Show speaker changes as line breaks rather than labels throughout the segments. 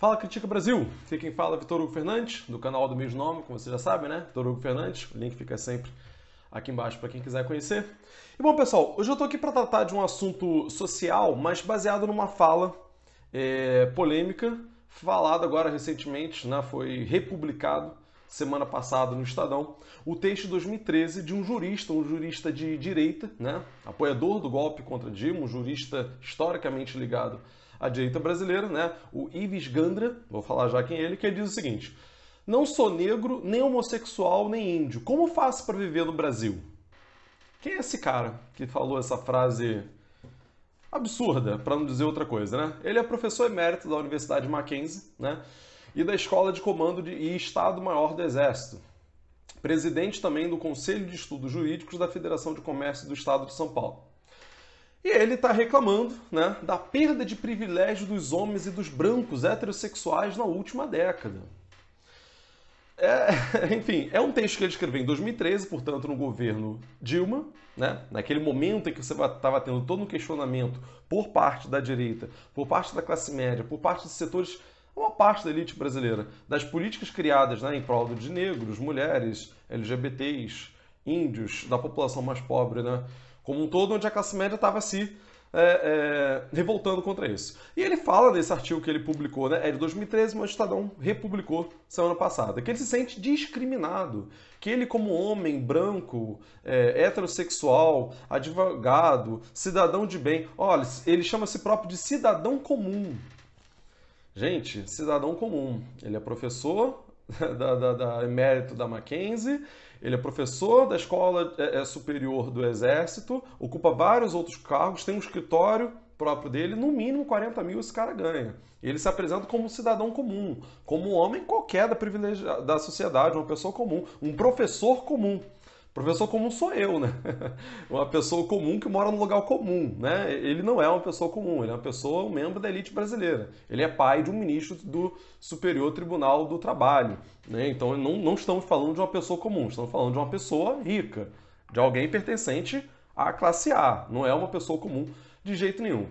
Fala Critica Brasil! Aqui quem fala é Vitor Hugo Fernandes, do canal do mesmo nome, como vocês já sabem, né? Vitor Hugo Fernandes, o link fica sempre aqui embaixo para quem quiser conhecer. E bom, pessoal, hoje eu estou aqui para tratar de um assunto social, mas baseado numa fala é, polêmica, falada agora recentemente, né? Foi republicado semana passada no Estadão, o texto de 2013 de um jurista, um jurista de direita, né? Apoiador do golpe contra Dilma, um jurista historicamente ligado à direita brasileira, né, o Ives Gandra, vou falar já quem é ele, que diz o seguinte: Não sou negro, nem homossexual, nem índio. Como faço para viver no Brasil? Quem é esse cara que falou essa frase absurda, para não dizer outra coisa, né? Ele é professor emérito da Universidade Mackenzie, né? E da Escola de Comando de, e Estado-Maior do Exército. Presidente também do Conselho de Estudos Jurídicos da Federação de Comércio do Estado de São Paulo. E ele está reclamando né, da perda de privilégio dos homens e dos brancos heterossexuais na última década. É, enfim, é um texto que ele escreveu em 2013, portanto, no governo Dilma, né? naquele momento em que você estava tendo todo um questionamento por parte da direita, por parte da classe média, por parte de setores, uma parte da elite brasileira, das políticas criadas né, em prol de negros, mulheres, LGBTs, índios, da população mais pobre, né? como um todo, onde a classe média estava se é, é, revoltando contra isso. E ele fala nesse artigo que ele publicou, né, é de 2013, mas o Estadão republicou semana passada, que ele se sente discriminado, que ele como homem branco, é, heterossexual, advogado, cidadão de bem, olha, ele chama-se próprio de cidadão comum. Gente, cidadão comum. Ele é professor, da, da, da emérito da Mackenzie. Ele é professor da Escola é, é, Superior do Exército, ocupa vários outros cargos, tem um escritório próprio dele, no mínimo 40 mil esse cara ganha. Ele se apresenta como um cidadão comum, como um homem qualquer da, privilegi... da sociedade, uma pessoa comum, um professor comum. Professor comum sou eu, né? uma pessoa comum que mora num lugar comum, né? Ele não é uma pessoa comum, ele é uma pessoa, um membro da elite brasileira. Ele é pai de um ministro do Superior Tribunal do Trabalho, né? Então não, não estamos falando de uma pessoa comum, estamos falando de uma pessoa rica, de alguém pertencente à classe A, não é uma pessoa comum de jeito nenhum.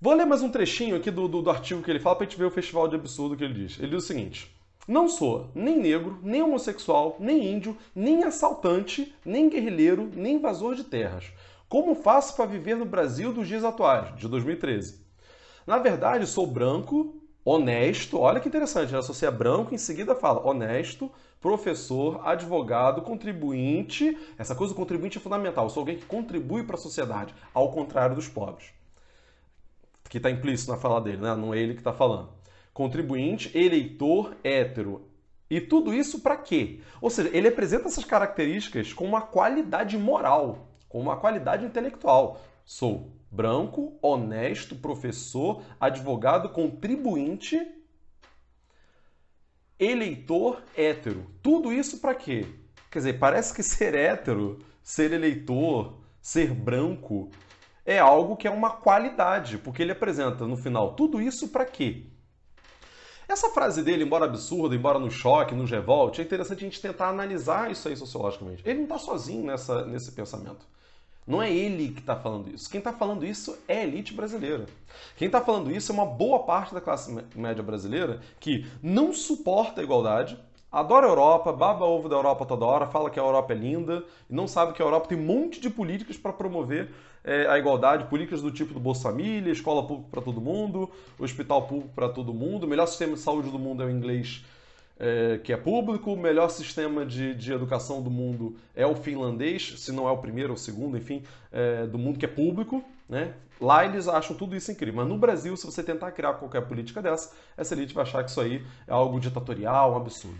Vou ler mais um trechinho aqui do, do, do artigo que ele fala para a gente ver o festival de absurdo que ele diz. Ele diz o seguinte. Não sou nem negro, nem homossexual, nem índio, nem assaltante, nem guerrilheiro, nem invasor de terras. Como faço para viver no Brasil dos dias atuais, de 2013? Na verdade, sou branco, honesto. Olha que interessante, né? associa branco, em seguida fala honesto, professor, advogado, contribuinte. Essa coisa do contribuinte é fundamental. Eu sou alguém que contribui para a sociedade, ao contrário dos pobres. Que está implícito na fala dele, né? não é ele que está falando contribuinte, eleitor, hétero. E tudo isso para quê? Ou seja, ele apresenta essas características com uma qualidade moral, com uma qualidade intelectual. Sou branco, honesto, professor, advogado, contribuinte, eleitor, hétero. Tudo isso para quê? Quer dizer, parece que ser hétero, ser eleitor, ser branco é algo que é uma qualidade, porque ele apresenta no final tudo isso para quê? Essa frase dele, embora absurda, embora no choque, no revolte, é interessante a gente tentar analisar isso aí sociologicamente. Ele não está sozinho nessa, nesse pensamento. Não é ele que está falando isso. Quem está falando isso é a elite brasileira. Quem está falando isso é uma boa parte da classe média brasileira que não suporta a igualdade, adora a Europa, baba ovo da Europa toda hora, fala que a Europa é linda e não sabe que a Europa tem um monte de políticas para promover é, a igualdade, políticas do tipo do Bolsa Família, escola pública para todo mundo, hospital público para todo mundo, o melhor sistema de saúde do mundo é o inglês é, que é público, o melhor sistema de, de educação do mundo é o finlandês, se não é o primeiro ou o segundo, enfim, é, do mundo que é público, né? Lá eles acham tudo isso incrível, mas no Brasil, se você tentar criar qualquer política dessa, essa elite vai achar que isso aí é algo ditatorial, um absurdo.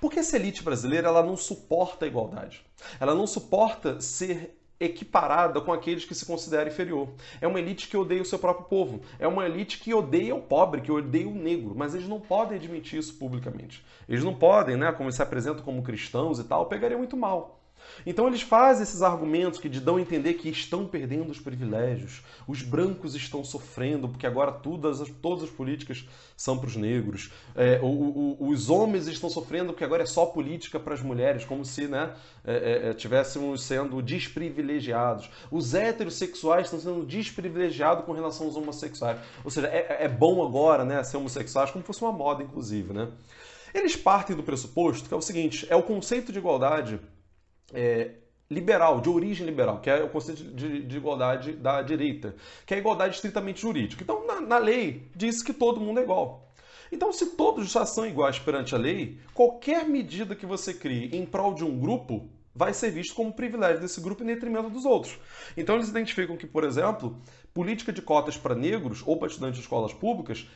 Porque essa elite brasileira ela não suporta a igualdade, ela não suporta ser equiparada com aqueles que se considera inferior. É uma elite que odeia o seu próprio povo, é uma elite que odeia o pobre, que odeia o negro, mas eles não podem admitir isso publicamente. Eles não podem, né, como eles se apresentam como cristãos e tal, pegaria muito mal. Então eles fazem esses argumentos que dão a entender que estão perdendo os privilégios, os brancos estão sofrendo, porque agora todas as, todas as políticas são para os negros, é, o, o, os homens estão sofrendo porque agora é só política para as mulheres, como se né, é, é, é, tivéssemos sendo desprivilegiados. Os heterossexuais estão sendo desprivilegiados com relação aos homossexuais. Ou seja, é, é bom agora né, ser homossexuais, como fosse uma moda, inclusive. Né? Eles partem do pressuposto que é o seguinte: é o conceito de igualdade é, liberal, de origem liberal, que é o conceito de, de, igualdade da direita, que é a igualdade estritamente jurídica. Então, na, na lei, diz que todo mundo é igual. Então, se todos já são iguais perante a lei, qualquer medida que você crie em prol de um grupo vai ser visto como privilégio desse grupo em detrimento dos outros. Então, eles identificam que, por exemplo, política de cotas para negros ou para estudantes de escolas públicas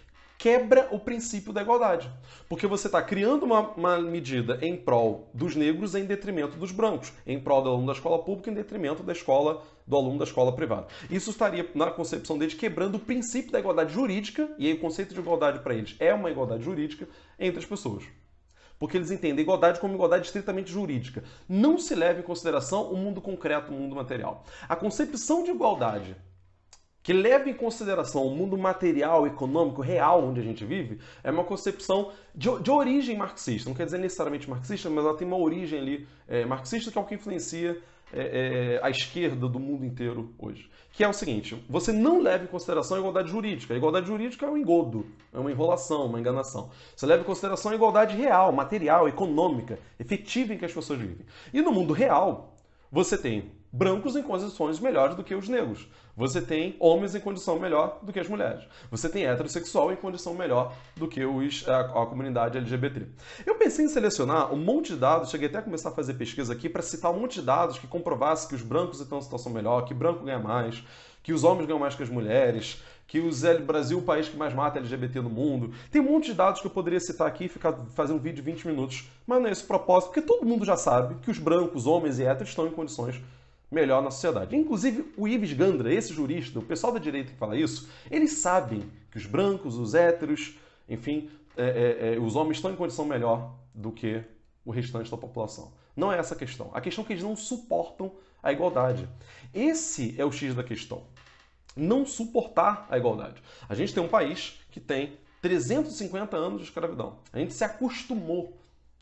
quebra o princípio da igualdade. Porque você está criando uma, uma, medida em prol dos negros em detrimento dos brancos, em prol do aluno da escola pública em detrimento da escola do aluno da escola privada. Isso estaria, na concepção deles, quebrando o princípio da igualdade jurídica, e aí o conceito de igualdade para eles é uma igualdade jurídica entre as pessoas porque eles entendem igualdade como igualdade estritamente jurídica. Não se leva em consideração o mundo concreto, o mundo material. A concepção de igualdade que leva em consideração o mundo material, econômico, real onde a gente vive, é uma concepção de, de origem marxista. Não quer dizer necessariamente marxista, mas ela tem uma origem ali é, marxista que é o que influencia é, é, a esquerda do mundo inteiro hoje. Que é o seguinte: você não leva em consideração a igualdade jurídica. A igualdade jurídica é um engodo, é uma enrolação, uma enganação. Você leva em consideração a igualdade real, material, econômica, efetiva em que as pessoas vivem. E no mundo real, você tem brancos em condições melhores do que os negros. Você tem homens em condição melhor do que as mulheres. Você tem heterossexual em condição melhor do que os, a, a comunidade LGBT. Eu pensei em selecionar um monte de dados, cheguei até a começar a fazer pesquisa aqui para citar um monte de dados que comprovasse que os brancos estão em situação melhor, que branco ganha mais, que os homens ganham mais que as mulheres, que o Zé Brasil é o país que mais mata LGBT no mundo. Tem um monte de dados que eu poderia citar aqui e ficar fazendo um vídeo de 20 minutos, mas não é esse o propósito, porque todo mundo já sabe que os brancos, homens e héteros estão em condições melhor na sociedade. Inclusive, o Ives Gandra, esse jurista, o pessoal da direita que fala isso, eles sabem que os brancos, os héteros, enfim, é, é, é os homens estão em condição melhor do que o restante da população. Não é essa a questão. A questão é que eles não suportam a igualdade. Esse é o X da questão não suportar a igualdade. A gente tem um país que tem 350 anos de escravidão. A gente se acostumou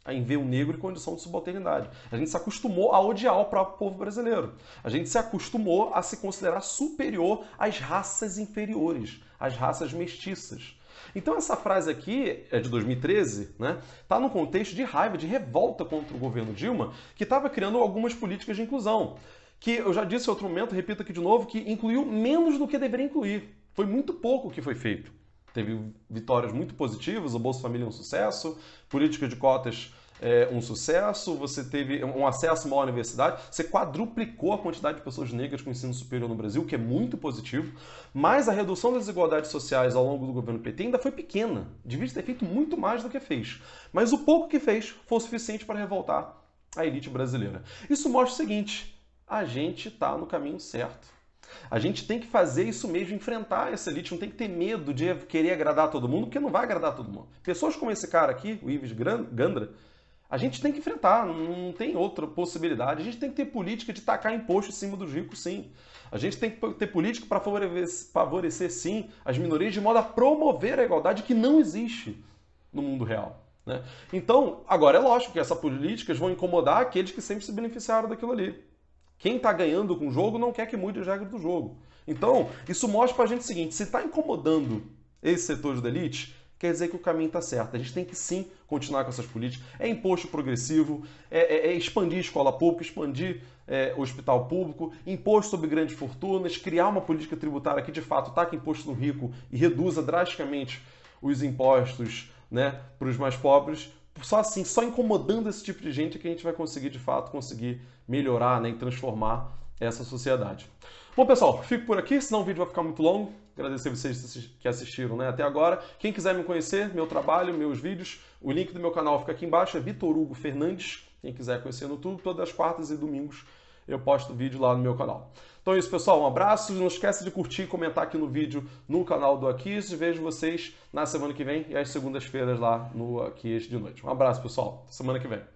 a ver o negro em condição de subalternidade. A gente se acostumou a odiar o próprio povo brasileiro. A gente se acostumou a se considerar superior às raças inferiores, às raças mestiças. Então essa frase aqui é de 2013, né? Tá num contexto de raiva, de revolta contra o governo Dilma, que estava criando algumas políticas de inclusão que eu já disse em outro momento, repito aqui de novo, que incluiu menos do que deveria incluir. Foi muito pouco que foi feito. Teve vitórias muito positivas, o Bolsa Família é um sucesso, política de cotas é um sucesso, você teve um acesso maior à universidade, você quadruplicou a quantidade de pessoas negras com ensino superior no Brasil, que é muito positivo, mas a redução das desigualdades sociais ao longo do governo PT ainda foi pequena. Devia ter feito muito mais do que fez. Mas o pouco que fez foi o suficiente para revoltar a elite brasileira. Isso mostra o seguinte: a gente está no caminho certo. A gente tem que fazer isso mesmo, enfrentar essa elite, não tem que ter medo de querer agradar todo mundo, porque não vai agradar todo mundo. Pessoas como esse cara aqui, o Ives Gandra, a gente tem que enfrentar, não tem outra possibilidade. A gente tem que ter política de tacar imposto em cima dos ricos, sim. A gente tem que ter política para favorecer, favorecer, sim, as minorias de modo a promover a igualdade que não existe no mundo real. Né? Então, agora é lógico que essas políticas vão incomodar aqueles que sempre se beneficiaram daquilo ali. Quem está ganhando com o jogo não quer que mude as regras do jogo. Então, isso mostra para a gente o seguinte: se está incomodando esse setor da elite, quer dizer que o caminho está certo. A gente tem que sim continuar com essas políticas. É imposto progressivo, é, é, é expandir escola pública, expandir é, hospital público, imposto sobre grandes fortunas, criar uma política tributária que de fato taque imposto no rico e reduza drasticamente os impostos né, para os mais pobres, só assim, só incomodando esse tipo de gente é que a gente vai conseguir, de fato, conseguir melhorar né, e transformar essa sociedade. Bom, pessoal, fico por aqui, senão o vídeo vai ficar muito longo. Agradecer vocês que assistiram né, até agora. Quem quiser me conhecer, meu trabalho, meus vídeos, o link do meu canal fica aqui embaixo, é Vitor Hugo Fernandes. Quem quiser conhecer no YouTube, todas as quartas e domingos eu posto vídeo lá no meu canal. Então é isso, pessoal. Um abraço. Não esquece de curtir e comentar aqui no vídeo no canal do Aquis. Vejo vocês na semana que vem e às segundas-feiras lá no Aquis de noite. Um abraço, pessoal. semana que vem.